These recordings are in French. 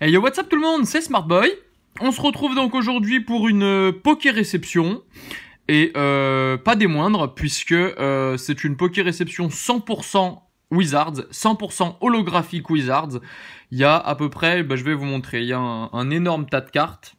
Hey yo, what's up tout le monde, c'est Smartboy. On se retrouve donc aujourd'hui pour une euh, poké réception. Et euh, pas des moindres, puisque euh, c'est une poké réception 100% Wizards, 100% holographique Wizards. Il y a à peu près, bah, je vais vous montrer, il y a un, énorme tas de cartes.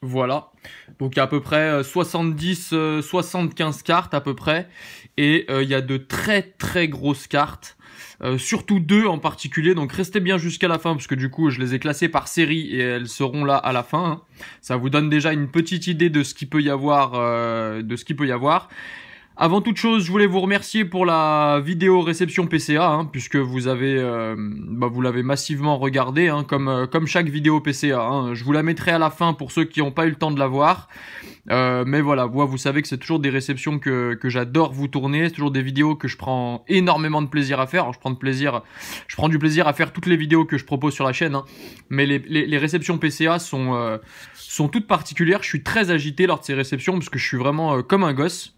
Voilà. Donc il y a à peu près 70, 75 cartes à peu près et euh, il y a de très très grosses cartes. Euh, surtout deux en particulier. Donc restez bien jusqu'à la fin, parce que du coup, je les ai classées par série et elles seront là à la fin. Hein. Ça vous donne déjà une petite idée de ce qu'il peut y avoir, euh, de ce qu'il peut y avoir. Avant toute chose, je voulais vous remercier pour la vidéo réception PCA, hein, puisque vous avez, euh, bah, vous l'avez massivement regardée, hein, comme euh, comme chaque vidéo PCA. Hein. Je vous la mettrai à la fin pour ceux qui n'ont pas eu le temps de la voir. Euh, mais voilà, vous savez que c'est toujours des réceptions que, que j'adore vous tourner, c'est toujours des vidéos que je prends énormément de plaisir à faire. je prends de plaisir, je prends du plaisir à faire toutes les vidéos que je propose sur la chaîne, hein. mais les, les, les, réceptions PCA sont euh, sont toutes particulières. Je suis très agité lors de ces réceptions parce que je suis vraiment comme un gosse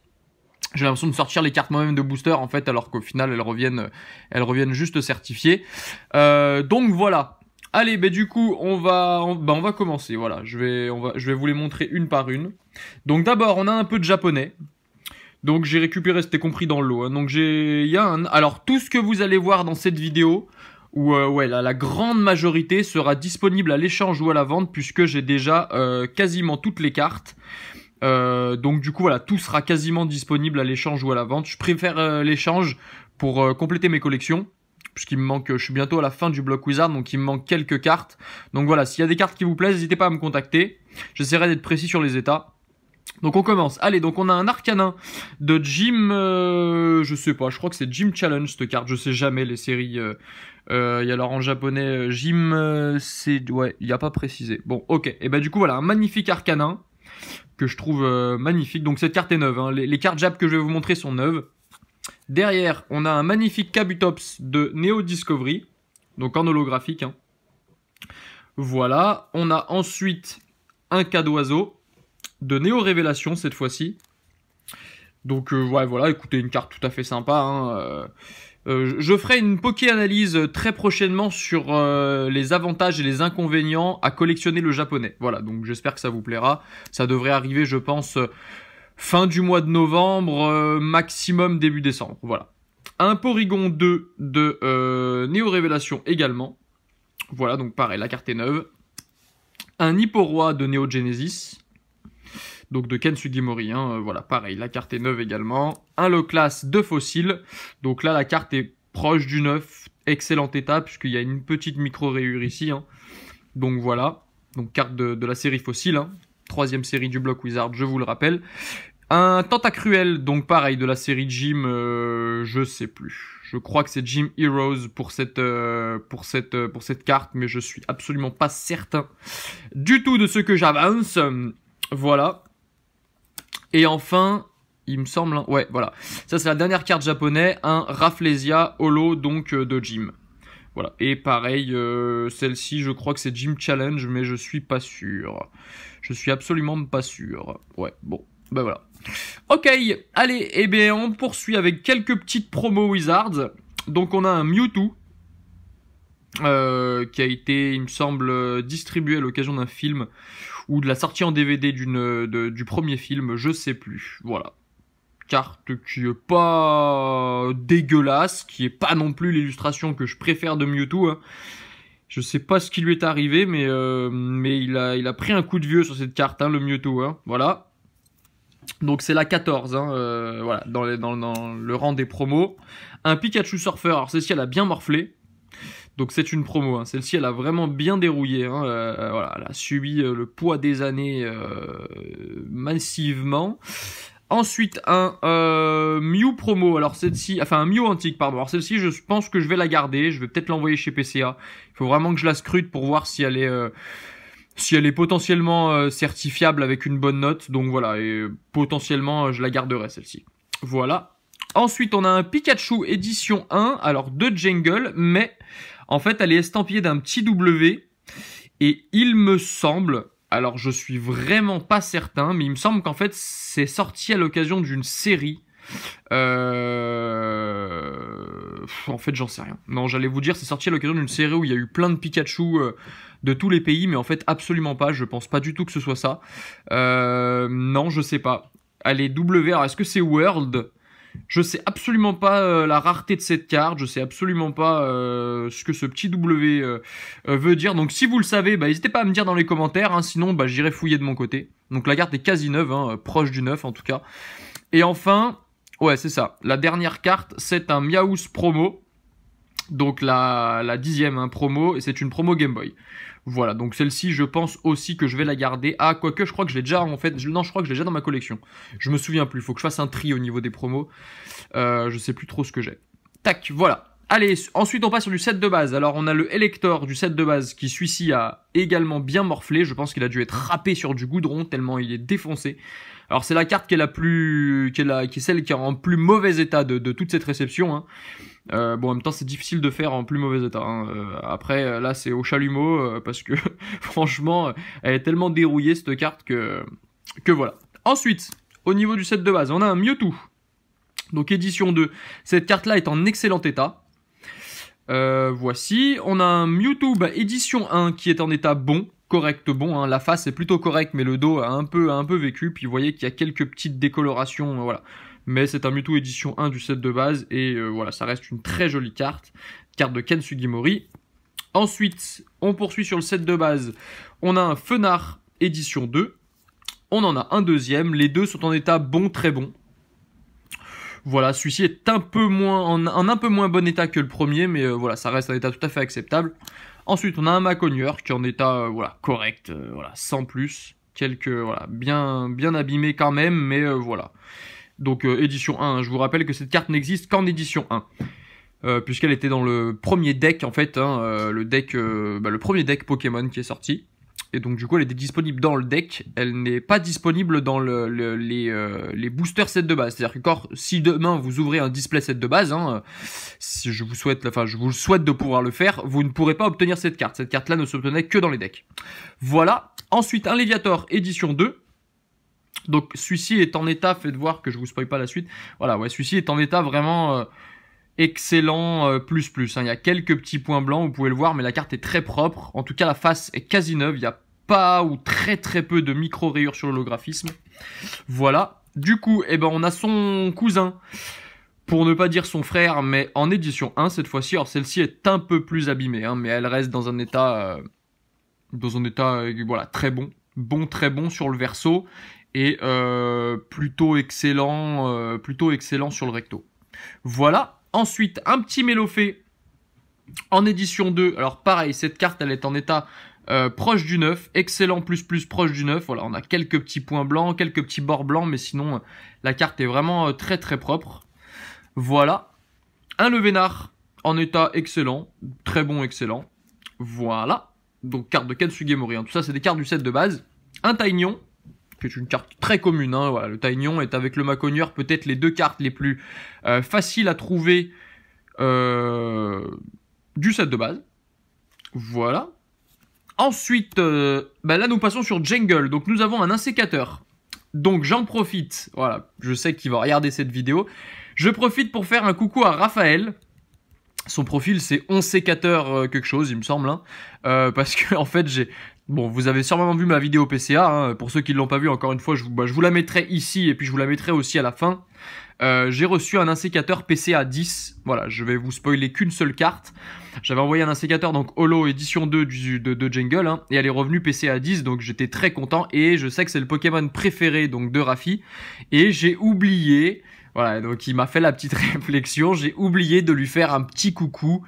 j'ai l'impression de sortir les cartes moi-même de booster en fait, alors qu'au final elles reviennent, euh, elles reviennent juste certifiées. Euh, donc voilà. Allez, ben du coup on va, ben, va commencer. Voilà, je vais, on je vais vous les montrer une par une. Donc d'abord on a un peu de japonais. Donc j'ai récupéré, c'était compris dans l'eau. Hein. Donc j'ai, alors tout ce que vous allez voir dans cette vidéo, ou euh, ouais, la grande majorité sera disponible à l'échange ou à la vente puisque j'ai déjà quasiment toutes les cartes. Euh, donc du coup voilà, tout sera quasiment disponible à l'échange ou à la vente. Je préfère euh, l'échange pour euh, compléter mes collections. Puisqu'il me manque, je suis bientôt à la fin du bloc Wizard, donc il me manque quelques cartes. Donc voilà, s'il y a des cartes qui vous plaisent, n'hésitez pas à me contacter. J'essaierai d'être précis sur les états. Donc on commence. Allez, donc on a un Arcanin de Jim, je sais pas, je crois que c'est Jim Challenge cette carte, je sais jamais les séries. Il y a alors en japonais Jim, c'est ouais, il n'y a pas précisé. Bon, ok. Et bah du coup voilà, un magnifique arcanin que je trouve euh, magnifique. Donc cette carte est neuve. Hein. Les, cartes Jap que je vais vous montrer sont neuves. Derrière, on a un magnifique Cabutops de Neo Discovery, donc en holographique. Hein. Voilà, on a ensuite un cas d'oiseau de Neo Révélation cette fois-ci. Donc euh, ouais, voilà, écoutez, une carte tout à fait sympa. Hein, euh. Euh, je ferai une poké analyse euh, très prochainement sur euh, les avantages et les inconvénients à collectionner le japonais. Voilà, donc j'espère que ça vous plaira. Ça devrait arriver, je pense, fin du mois de novembre, maximum début décembre. Voilà. Un Porygon 2 de Néo Révélation également. Voilà, donc pareil, la carte est neuve. Un Hippo-Roi de Neo Genesis donc de Ken Sugimori. Hein, euh, voilà, pareil, la carte est neuve également. Un low class de fossiles. Donc là, la carte est proche du neuf, excellent état, puisqu'il y a une petite micro-rayure ici. Hein. Donc voilà, donc carte de, la série fossile, hein. troisième série du bloc Wizard, je vous le rappelle. Un Tentacruel, donc pareil, de la série Jim, euh, je sais plus. Je crois que c'est Jim Heroes pour cette, euh, pour, cette, pour cette carte, mais je suis absolument pas certain du tout de ce que j'avance. Voilà, et enfin, il me semble, ouais, voilà. Ça, c'est la dernière carte japonaise, un Rafflesia Holo, donc euh, de Jim. Voilà. Et pareil, euh, celle-ci, je crois que c'est Jim Challenge, mais je suis pas sûr. Je suis absolument pas sûr. Ouais, bon, ben voilà. Ok, allez, et eh bien, on poursuit avec quelques petites promos Wizards. Donc, on a un Mewtwo. Euh, qui a été, il me semble, distribué à l'occasion d'un film ou de la sortie en DVD d'une, euh, du premier film, je sais plus. Voilà. Carte qui est pas dégueulasse, qui est pas non plus l'illustration que je préfère de Mewtwo. Hein. Je sais pas ce qui lui est arrivé, mais, euh, mais il, a, il a pris un coup de vieux sur cette carte, hein, le Mewtwo. Hein. Voilà. Donc c'est la 14, hein, euh, voilà, dans, dans, dans, le rang des promos. Un Pikachu surfeur, alors celle-ci elle a bien morflé. Donc c'est une promo. Hein. Celle-ci, elle a vraiment bien dérouillé. Hein. Euh, euh, voilà, elle a subi euh, le poids des années massivement. Ensuite, un Mew promo. Alors celle-ci, enfin un Mew antique, pardon. Alors celle-ci, je pense que je vais la garder. Je vais peut-être l'envoyer chez PCA. Il faut vraiment que je la scrute pour voir si elle est si elle est potentiellement certifiable avec une bonne note. Donc voilà, et potentiellement je la garderai celle-ci. Voilà. Ensuite, on a un Pikachu édition 1, alors de jingles, mais en fait, elle est estampillée d'un petit W. Et il me semble, alors je suis vraiment pas certain, mais il me semble qu'en fait c'est sorti à l'occasion d'une série. Euh... en fait j'en sais rien. Non j'allais vous dire c'est sorti à l'occasion d'une série où il y a eu plein de Pikachu euh, de tous les pays, mais en fait absolument pas, je pense pas du tout que ce soit ça. Euh, non je sais pas. Allez W, alors est-ce que c'est World je sais absolument pas euh, la rareté de cette carte, je sais absolument pas euh, ce que ce petit W euh, veut dire. Donc si vous le savez, bah, n'hésitez pas à me dire dans les commentaires, hein. sinon bah, j'irai fouiller de mon côté. Donc la carte est quasi neuve, hein, proche du neuf en tout cas. Et enfin, ouais c'est ça, la dernière carte c'est un Miaouz promo. Donc la, dixième hein, promo, et c'est une promo Game Boy. Voilà, donc celle-ci, je pense aussi que je vais la garder. Ah, quoique, je crois que je l'ai déjà, en fait. non, je crois que je l'ai déjà dans ma collection. Je me souviens plus, il faut que je fasse un tri au niveau des promos. Euh, je sais plus trop ce que j'ai. Tac, voilà. Allez, ensuite on passe sur du set de base. Alors on a le Elector du set de base qui celui-ci a également bien morflé. Je pense qu'il a dû être râpé sur du goudron tellement il est défoncé. Alors c'est la carte qui est la plus, qui est, la, qui est celle qui est en plus mauvais état de, toute cette réception. Hein. Euh, bon, en même temps, c'est difficile de faire en plus mauvais état. Hein. Euh, après, là, c'est au chalumeau euh, parce que franchement, elle est tellement dérouillée cette carte que que voilà. Ensuite, au niveau du set de base, on a un Mewtwo. Donc édition 2. Cette carte-là est en excellent état. voici, on a un Mewtwo bah, édition 1 qui est en état bon correct bon. Hein, la face est plutôt correcte, mais le dos a un peu, un peu vécu. Puis vous voyez qu'il y a quelques petites décolorations, euh, voilà. Mais c'est un Mewtwo édition 1 du set de base et euh, voilà, ça reste une très jolie carte, carte de Kensugimori. Ensuite, on poursuit sur le set de base. On a un Fenard édition 2. On en a un deuxième. Les deux sont en état bon, très bon. Voilà, celui-ci est un peu moins, en, un peu moins bon état que le premier, mais euh, voilà, ça reste un état tout à fait acceptable. Ensuite, on a un Macogneur qui est en état euh, voilà, correct, euh, voilà, sans plus. Quelques, voilà, bien, bien abîmé quand même, mais euh, voilà. Donc, édition 1. Hein. Je vous rappelle que cette carte n'existe qu'en édition 1. puisqu'elle était dans le premier deck en fait, hein, le deck, bah, le premier deck Pokémon qui est sorti, et donc du coup elle était disponible dans le deck, elle n'est pas disponible dans le, les, euh, les boosters sets de base. C'est-à-dire que si demain vous ouvrez un display set de base, hein, si je vous souhaite, enfin je vous souhaite de pouvoir le faire, vous ne pourrez pas obtenir cette carte. Cette carte-là ne s'obtenait que dans les decks. Voilà. Ensuite un Léviator édition 2. Donc celui-ci est en état, faites voir que je vous spoil pas la suite. Voilà, ouais, celui-ci est en état vraiment. Euh, excellent euh, plus plus. Hein. Il y a quelques petits points blancs, vous pouvez le voir, mais la carte est très propre. En tout cas, la face est quasi neuve. Il n'y a pas ou très très peu de micro rayures sur l'holographisme. Voilà. Du coup, eh ben, on a son cousin. Pour ne pas dire son frère, mais en édition 1 cette fois-ci. Alors celle-ci est un peu plus abîmée, hein, mais elle reste dans un état, euh, dans un état, euh, voilà, très bon, bon, très bon sur le verso et plutôt excellent, plutôt excellent sur le recto. Voilà Ensuite, un petit Mélofé en édition 2. Alors pareil, cette carte, elle est en état euh, proche du 9, excellent plus plus proche du 9. Voilà, on a quelques petits points blancs, quelques petits bords blancs, mais sinon euh, la carte est vraiment euh, très très propre. Voilà. Un Levenard en état excellent, très bon excellent. Voilà. Donc carte de Kensuge Mori, hein. Tout ça c'est des cartes du set de base. Un Taignon qui est une carte très commune. Hein, voilà, le Taignon est avec le Macogneur peut-être les deux cartes les plus euh, faciles à trouver euh, du set de base. Voilà. Ensuite, euh, bah là nous passons sur Jungle. Donc nous avons un insécateur. Donc j'en profite. Voilà, je sais qu'il va regarder cette vidéo. Je profite pour faire un coucou à Raphaël. Son profil c'est 11 sécateur quelque chose, il me semble. Hein. parce que en fait j'ai Bon, vous avez sûrement vu ma vidéo PCA. Hein. Pour ceux qui ne l'ont pas vu, encore une fois, bah, je vous, la mettrai ici et puis je vous la mettrai aussi à la fin. Euh, j'ai reçu un insécateur PCA 10. Voilà, je vais vous spoiler qu'une seule carte. J'avais envoyé un insécateur, donc Holo édition 2 du, de, Jungle, hein, et elle est revenue PCA 10, donc j'étais très content. Et je sais que c'est le Pokémon préféré donc de Rafi. Et j'ai oublié voilà, donc il m'a fait la petite réflexion, j'ai oublié de lui faire un petit coucou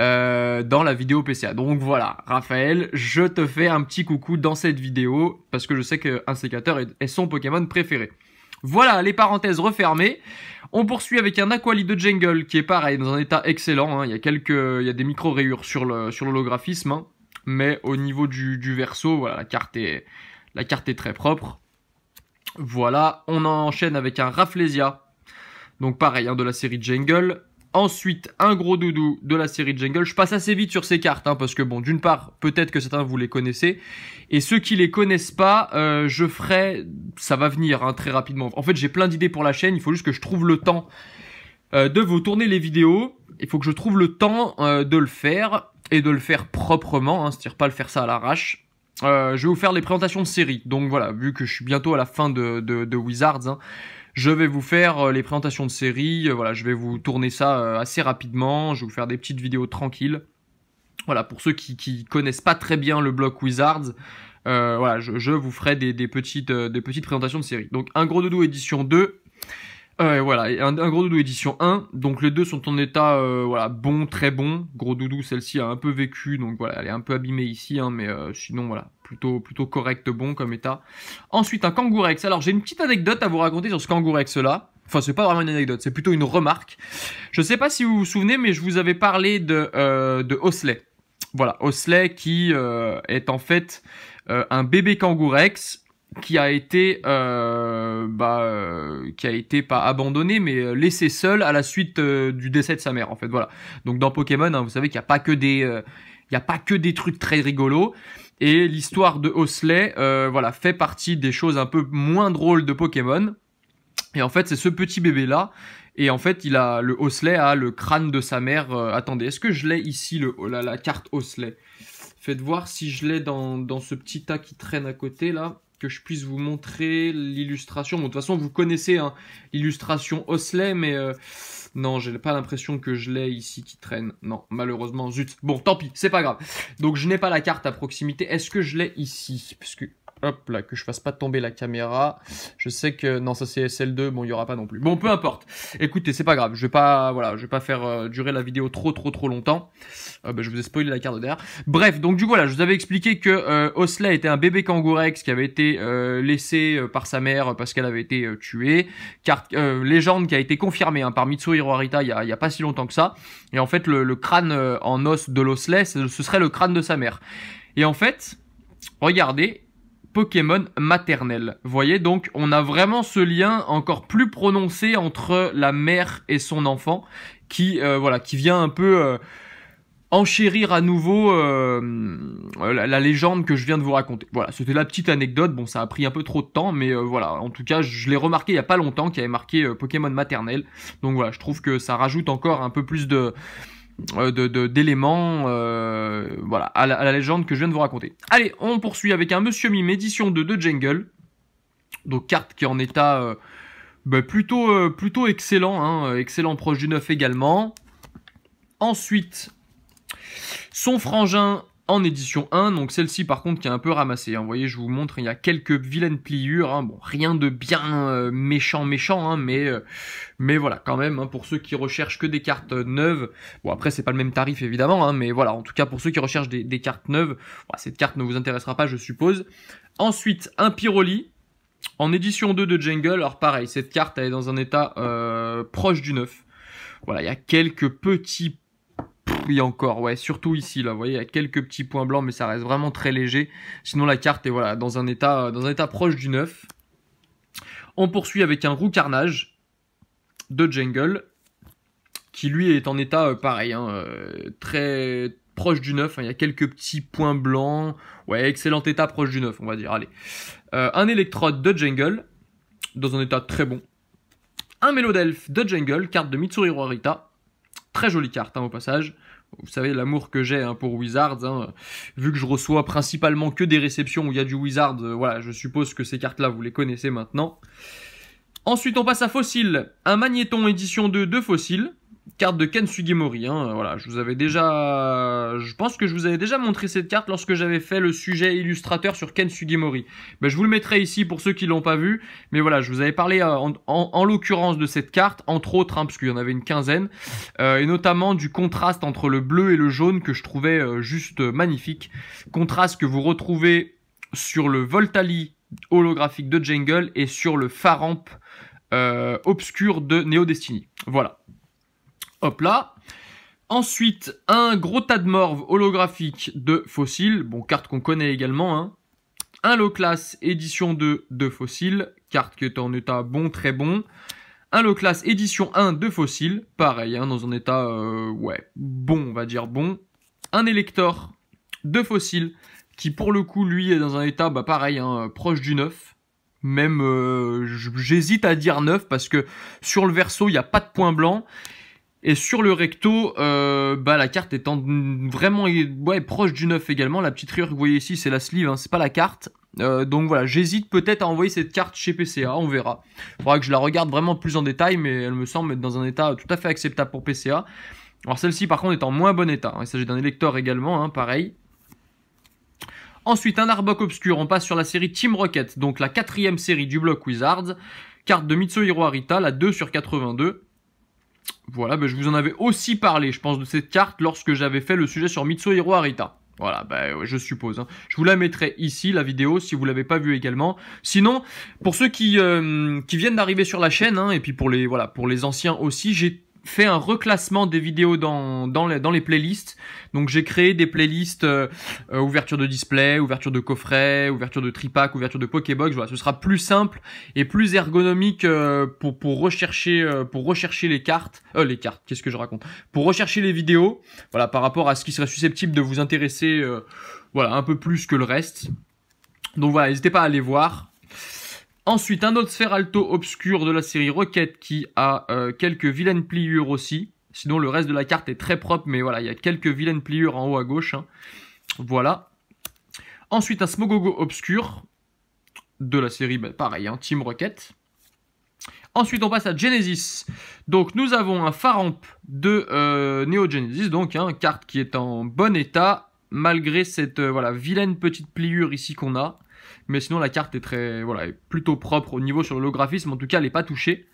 euh, dans la vidéo PCA. Donc voilà, Raphaël, je te fais un petit coucou dans cette vidéo, parce que je sais qu'un sécateur est, son Pokémon préféré. Voilà, les parenthèses refermées. On poursuit avec un Aquali de Jungle qui est pareil, dans un état excellent. Hein. Il, y a quelques, il y a des micro-rayures sur l'holographisme, sur hein. mais au niveau du, du, verso, voilà, la carte, est, la carte est très propre. Voilà, on enchaîne avec un Rafflesia donc pareil, hein, de la série Jungle. Ensuite, un gros doudou de la série Jungle. Je passe assez vite sur ces cartes, hein, parce que bon, d'une part, peut-être que certains vous les connaissez. Et ceux qui les connaissent pas, euh, je ferai... Ça va venir hein, très rapidement. En fait, j'ai plein d'idées pour la chaîne, il faut juste que je trouve le temps euh, de vous tourner les vidéos. Il faut que je trouve le temps euh, de le faire, et de le faire proprement, hein, c'est-à-dire pas le faire ça à l'arrache. je vais vous faire les présentations de série. Donc voilà, vu que je suis bientôt à la fin de, de, de Wizards, je vais vous faire euh, les présentations de séries, euh, voilà, je vais vous tourner ça euh, assez rapidement, je vais vous faire des petites vidéos tranquilles. Voilà, pour ceux qui, connaissent pas très bien le bloc Wizards, voilà, je, vous ferai des, petites, des petites présentations de séries. Donc un gros doudou édition 2, euh, voilà, un, gros doudou édition 1. Donc les deux sont en état voilà, bon, très bon. Gros doudou, celle-ci a un peu vécu, donc voilà, elle est un peu abîmée ici, hein, mais sinon voilà, plutôt, correct, bon comme état. Ensuite, un Kangourex. Alors, j'ai une petite anecdote à vous raconter sur ce Kangourex-là. Enfin, c'est pas vraiment une anecdote, c'est plutôt une remarque. Je sais pas si vous vous souvenez, mais je vous avais parlé de, euh, Osley. Voilà, Osley qui euh, est en fait euh, un bébé Kangourex qui a été euh, bah, qui a été pas abandonné mais laissé seul à la suite du décès de sa mère en fait voilà donc dans Pokémon hein, vous savez qu'il n'y a pas que des il y a pas que des trucs très rigolos et l'histoire de Osley, euh, voilà, fait partie des choses un peu moins drôles de Pokémon. Et en fait, c'est ce petit bébé là. Et en fait, il a le Osley a le crâne de sa mère. Euh, attendez, est-ce que je l'ai ici le oh la, carte Osley Faites voir si je l'ai dans, dans ce petit tas qui traîne à côté là que je puisse vous montrer l'illustration. Bon, de toute façon, vous connaissez hein, l'illustration Osley, mais euh, non, j'ai pas l'impression que je l'ai ici qui traîne. Non, malheureusement, zut. Bon, tant pis, c'est pas grave. Donc je n'ai pas la carte à proximité. Est-ce que je l'ai ici Parce que Hop là, que je fasse pas tomber la caméra. Je sais que non, ça c'est SL2, bon il y aura pas non plus. Bon, peu importe. Écoutez, c'est pas grave. Je vais pas, voilà, je vais pas faire euh, durer la vidéo trop trop trop longtemps. Euh, bah, je vous ai spoilé la carte d'air. Bref, donc du coup là, je vous avais expliqué que euh, était un bébé kangourex qui avait été euh, laissé euh, par sa mère parce qu'elle avait été tuée. Carte légende qui a été confirmée hein, par Mitsuo Arita il y, a, pas si longtemps que ça. Et en fait, le, le crâne en os de l'Osley, ce serait le crâne de sa mère. Et en fait, regardez, Pokémon maternel, Voyez donc, on a vraiment ce lien encore plus prononcé entre la mère et son enfant, qui euh, voilà, qui vient un peu euh, enchérir à nouveau euh, la, légende que je viens de vous raconter. Voilà, c'était la petite anecdote. Bon, ça a pris un peu trop de temps, mais voilà. En tout cas, je l'ai remarqué il n'y a pas longtemps qu'il y avait marqué Pokémon maternel, Donc voilà, je trouve que ça rajoute encore un peu plus de euh, d'éléments euh, voilà, à la, légende que je viens de vous raconter. Allez, on poursuit avec un Monsieur Mime édition de The Jungle. Donc carte qui est en état euh, bah, plutôt, plutôt excellent, hein, excellent proche du 9 également. Ensuite, son frangin en édition 1, donc celle-ci par contre qui est un peu ramassée. Hein. Vous voyez, je vous montre, il y a quelques vilaines pliures, hein. bon, rien de bien euh, méchant méchant, hein, mais, euh, mais voilà, quand même, hein, pour ceux qui recherchent que des cartes neuves, bon après c'est pas le même tarif évidemment, mais voilà, en tout cas pour ceux qui recherchent des, cartes neuves, cette carte ne vous intéressera pas je suppose. Ensuite, un Pyroli. En édition 2 de Jungle, alors pareil, cette carte elle est dans un état euh, proche du neuf. Voilà, il y a quelques petits a encore, ouais, surtout ici là, vous voyez, il y a quelques petits points blancs, mais ça reste vraiment très léger. Sinon la carte est voilà dans un état, euh, dans un état proche du neuf. On poursuit avec un roux carnage de Jungle, qui lui est en état euh, pareil, hein, euh, très proche du 9, hein. il y a quelques petits points blancs. Ouais, excellent état proche du 9, on va dire. Allez. un électrode de Jungle, dans un état très bon. Un Mélodelf de Jungle, carte de Mitsuhiro Arita. Très jolie carte hein, au passage vous savez l'amour que j'ai hein, pour Wizards, hein, vu que je reçois principalement que des réceptions où il y a du Wizard, euh, voilà, je suppose que ces cartes-là, vous les connaissez maintenant. Ensuite, on passe à Fossil. un magnéton édition 2 de Fossil carte de Ken Sugimori, hein, euh, voilà, je vous avais déjà, je pense que je vous avais déjà montré cette carte lorsque j'avais fait le sujet illustrateur sur Ken Sugimori, ben, je vous le mettrai ici pour ceux qui l'ont pas vu, mais voilà, je vous avais parlé euh, en, l'occurrence de cette carte, entre autres, hein, parce qu'il y en avait une quinzaine, euh, et notamment du contraste entre le bleu et le jaune que je trouvais juste magnifique. Contraste que vous retrouvez sur le Voltali holographique de Jungle et sur le Faramp obscur de Neo Destiny. Voilà. Hop là. Ensuite, un gros tas de morve holographique de fossiles. Bon, carte qu'on connaît également. Hein. Un low class édition 2 de fossiles. Carte qui est en état bon, très bon. Un low class édition 1 de fossiles. Pareil, hein, dans un état, euh, ouais, bon, on va dire bon. Un élector de fossiles qui, pour le coup, lui, est dans un état, bah, pareil, hein, proche du neuf. Même, euh, j'hésite à dire 9 parce que sur le verso, il n'y a pas de point blanc. Et sur le recto, euh, bah, la carte étant vraiment proche du neuf également. La petite rire que vous voyez ici, c'est la sleeve, hein, c'est pas la carte. Euh, donc voilà, j'hésite peut-être à envoyer cette carte chez PCA, on verra. Faudra que je la regarde vraiment plus en détail, mais elle me semble être dans un état tout à fait acceptable pour PCA. Alors celle-ci par contre est en moins bon état. Il s'agit d'un électeur également, hein, pareil. Ensuite, un Arbok Obscur, on passe sur la série Team Rocket, donc la quatrième série du bloc Wizards. Carte de Mitsuhiro Arita, la 2 sur 82. Voilà, bah, je vous en avais aussi parlé, je pense, de cette carte lorsque j'avais fait le sujet sur Mitsuhiro Arita. Voilà, bah, je suppose. Hein. Je vous la mettrai ici, la vidéo, si vous l'avez pas vue également. Sinon, pour ceux qui, euh, qui viennent d'arriver sur la chaîne, hein, et puis pour les, voilà, pour les anciens aussi, j'ai fait un reclassement des vidéos dans, dans, les, dans les playlists. Donc j'ai créé des playlists euh, euh, ouverture de display, ouverture de coffret, ouverture de tripack, ouverture de Pokébox. Voilà, ce sera plus simple et plus ergonomique euh, pour, pour, rechercher, pour rechercher les cartes. les cartes, qu'est-ce que je raconte Pour rechercher les vidéos, voilà, par rapport à ce qui serait susceptible de vous intéresser voilà, un peu plus que le reste. Donc voilà, n'hésitez pas à aller voir. Ensuite, un autre alto obscur de la série Rocket qui a euh, quelques vilaines pliures aussi. Sinon, le reste de la carte est très propre, mais voilà, il y a quelques vilaines pliures en haut à gauche. Hein. Voilà. Ensuite, un Smogogo obscur de la série, bah, pareil, hein, Team Rocket. Ensuite, on passe à Genesis. Donc, nous avons un Faramp de euh, Neo Genesis, donc hein, carte qui est en bon état malgré cette euh, voilà vilaine petite pliure ici qu'on a. Mais sinon, la carte est très, voilà, plutôt propre au niveau sur le graphisme. En tout cas, elle n'est pas touchée.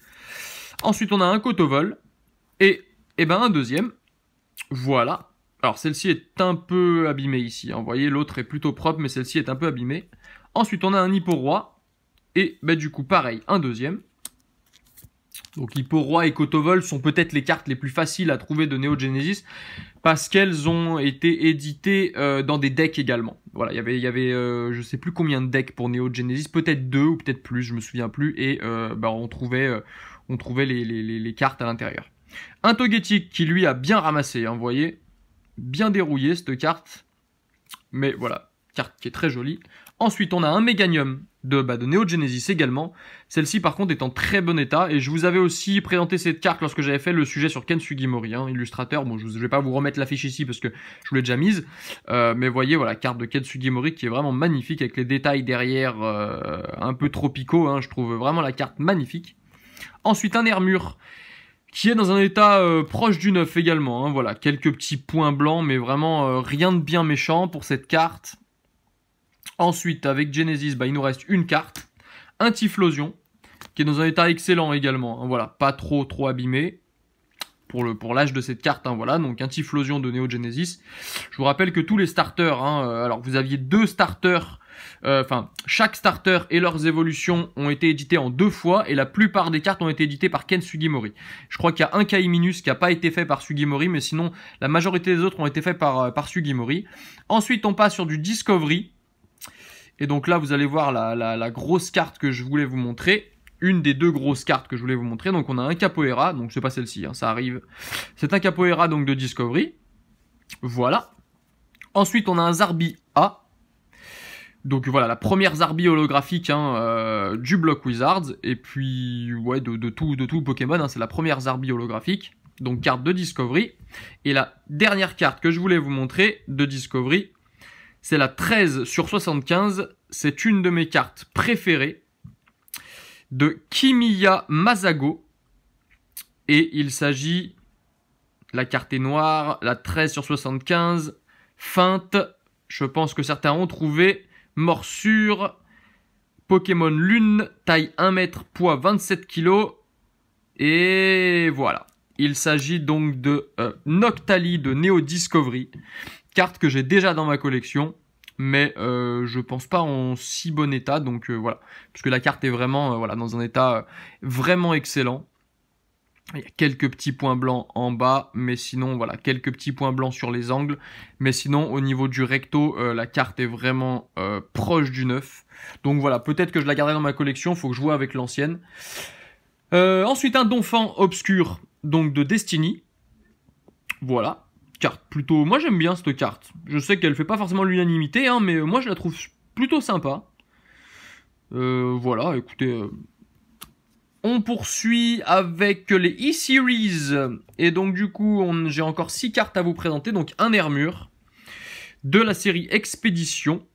Ensuite, on a un Cotovol et, et eh ben, un deuxième. Voilà. Alors, celle-ci est un peu abîmée ici. Hein. Vous voyez, l'autre est plutôt propre, mais celle-ci est un peu abîmée. Ensuite, on a un Hippo Roi. Et ben, du coup, pareil, un deuxième. Donc Hippo Roi et Cotovol sont peut-être les cartes les plus faciles à trouver de Neo Genesis parce qu'elles ont été éditées euh, dans des decks également. Voilà, il y avait, y avait euh, je sais plus combien de decks pour Neo Genesis, peut-être deux ou peut-être plus, je me souviens plus, et euh, bah, on trouvait, on trouvait les, cartes à l'intérieur. Un Togetic qui lui a bien ramassé, hein, vous voyez, bien dérouillé cette carte, mais voilà, carte qui est très jolie. Ensuite on a un Meganium de, bah, Genesis également. Celle-ci par contre est en très bon état et je vous avais aussi présenté cette carte lorsque j'avais fait le sujet sur Ken Sugimori, hein, illustrateur. Bon, je ne vais pas vous remettre l'affiche ici parce que je vous l'ai déjà mise, euh, mais voyez voilà carte de Ken Sugimori qui est vraiment magnifique avec les détails derrière euh, un peu tropicaux. Hein, je trouve vraiment la carte magnifique. Ensuite un armure qui est dans un état euh, proche du neuf également. Hein. voilà quelques petits points blancs, mais vraiment euh, rien de bien méchant pour cette carte. Ensuite, avec Genesis, bah, il nous reste une carte, un Tiflosion, qui est dans un état excellent également. Hein, voilà, pas trop trop abîmé pour le pour l'âge de cette carte. Hein, voilà, donc un Tiflosion de Neo Genesis. Je vous rappelle que tous les starters, hein, euh, alors vous aviez deux starters. Euh, enfin, chaque starter et leurs évolutions ont été édités en deux fois et la plupart des cartes ont été éditées par Ken Sugimori. Je crois qu'il y a un Kaiminus qui n'a pas été fait par Sugimori, mais sinon la majorité des autres ont été faits par euh, Sugimori. Ensuite, on passe sur du Discovery. Et donc là, vous allez voir la, la, la, grosse carte que je voulais vous montrer. Une des deux grosses cartes que je voulais vous montrer. Donc on a un Capoeira, donc c'est pas celle-ci, hein, ça arrive. C'est un Capoeira donc de Discovery. Voilà. Ensuite, on a un Zarbi A. Donc voilà, la première Zarbi holographique hein, euh, du bloc Wizards. Et puis, ouais, de, de tout, de tout Pokémon, hein, c'est la première Zarbi holographique. Donc carte de Discovery. Et la dernière carte que je voulais vous montrer de Discovery, c'est la 13 sur 75. C'est une de mes cartes préférées de Kimiya Mazago. Et il s'agit, la carte est noire, la 13 sur 75, feinte, je pense que certains ont trouvé, morsure, Pokémon Lune, taille 1 mètre, poids 27 kg. Et voilà. Il s'agit donc de euh, Noctali de Neo Discovery carte que j'ai déjà dans ma collection, mais euh, je pense pas en si bon état, donc euh, voilà, puisque la carte est vraiment euh, voilà, dans un état vraiment excellent. Il y a quelques petits points blancs en bas, mais sinon, voilà, quelques petits points blancs sur les angles. Mais sinon, au niveau du recto, la carte est vraiment proche du neuf. Donc voilà, peut-être que je la garderai dans ma collection, faut que je joue avec l'ancienne. ensuite, un donfant Obscur, donc de Destiny. Voilà, carte plutôt. Moi j'aime bien cette carte. Je sais qu'elle fait pas forcément l'unanimité, hein, mais euh, moi je la trouve plutôt sympa. Euh, voilà, écoutez. Euh, on poursuit avec les E-Series. Et donc du coup, j'ai encore 6 cartes à vous présenter. Donc un Hermure de la série Expédition.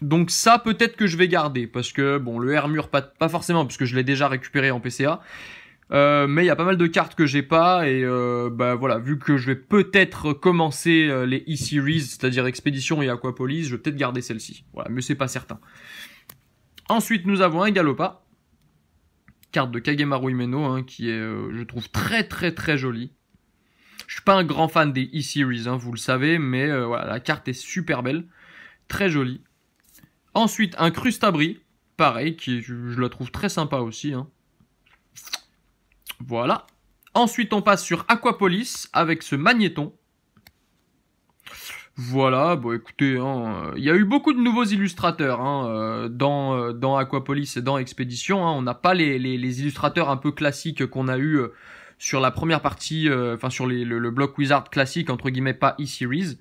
Donc ça, peut-être que je vais garder. Parce que, bon, le Hermure, pas, pas forcément, puisque je l'ai déjà récupéré en PCA. Euh, mais il y a pas mal de cartes que j'ai pas et euh, bah voilà vu que je vais peut-être commencer euh, les e-series c'est-à-dire expédition et aquapolis je vais peut-être garder celle-ci voilà mais c'est pas certain ensuite nous avons un galopa carte de Kagemaru Imeno hein, qui est je trouve très très très jolie je suis pas un grand fan des e-series hein, vous le savez mais voilà la carte est super belle très jolie ensuite un crustabri pareil qui je, la trouve très sympa aussi hein. Voilà. Ensuite, on passe sur Aquapolis avec ce magnéton. Voilà, bon écoutez, hein, euh, il y a eu beaucoup de nouveaux illustrateurs hein, euh, dans, euh, dans, Aquapolis et dans Expédition. Hein. on n'a pas les, illustrateurs un peu classiques qu'on a eu sur la première partie, enfin sur le, le, bloc Wizard classique, entre guillemets, pas E-Series.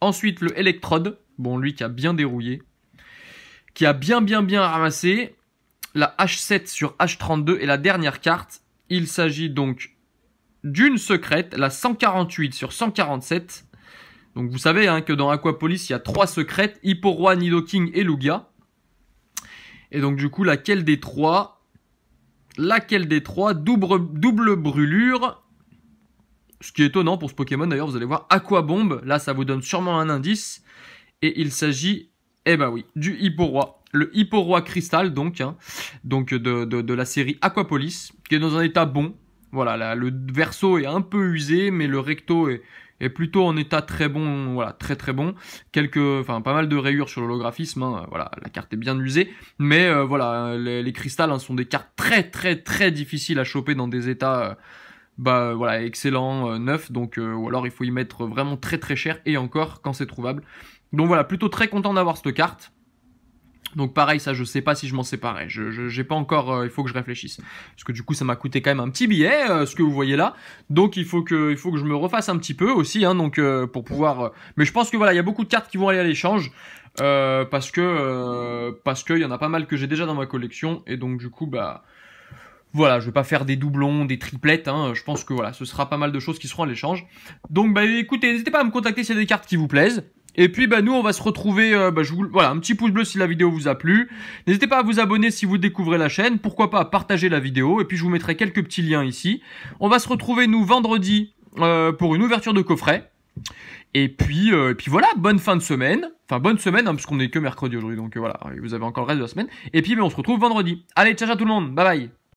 Ensuite, le Electrode, bon lui qui a bien dérouillé, qui a bien bien bien ramassé. La H7 sur H32 et la dernière carte, il s'agit donc d'une secrète, la 148 sur 147. Donc vous savez hein, que dans Aquapolis, il y a trois secrètes, Hipporoi, Nidoking et Lugia. Et donc du coup, laquelle des trois Laquelle des trois double, double brûlure. Ce qui est étonnant pour ce Pokémon d'ailleurs, vous allez voir Aquabombe. Là, ça vous donne sûrement un indice. Et il s'agit, eh ben oui, du Hipporoi le roi Cristal, donc, hein, donc de, de, la série Aquapolis, qui est dans un état bon. Voilà, le verso est un peu usé, mais le recto est, est plutôt en état très bon, voilà, très très bon. Quelques, enfin, pas mal de rayures sur l'holographisme, hein, voilà, la carte est bien usée, mais euh, voilà, les, les cristals hein, sont des cartes très très très difficiles à choper dans des états, euh, bah voilà, excellents, neuf. neufs, donc euh, ou alors il faut y mettre vraiment très très cher et encore quand c'est trouvable. Donc voilà, plutôt très content d'avoir cette carte. Donc pareil, ça je sais pas si je m'en séparais. Je j'ai pas encore. Euh, il faut que je réfléchisse parce que du coup ça m'a coûté quand même un petit billet, euh, ce que vous voyez là. Donc il faut que il faut que je me refasse un petit peu aussi, hein, donc euh, pour pouvoir. mais je pense que voilà, il y a beaucoup de cartes qui vont aller à l'échange parce que parce que y en a pas mal que j'ai déjà dans ma collection et donc du coup bah voilà, je vais pas faire des doublons, des triplettes, hein, je pense que voilà, ce sera pas mal de choses qui seront à l'échange. Donc bah écoutez, n'hésitez pas à me contacter si y des cartes qui vous plaisent. Et puis bah nous on va se retrouver euh, bah, je vous, voilà un petit pouce bleu si la vidéo vous a plu. N'hésitez pas à vous abonner si vous découvrez la chaîne, pourquoi pas partager la vidéo et puis je vous mettrai quelques petits liens ici. On va se retrouver nous vendredi euh, pour une ouverture de coffret. Et puis euh, et puis voilà, bonne fin de semaine. Enfin bonne semaine hein, parce qu'on est que mercredi aujourd'hui donc voilà, vous avez encore le reste de la semaine et puis ben on se retrouve vendredi. Allez, ciao, ciao tout le monde. Bye bye.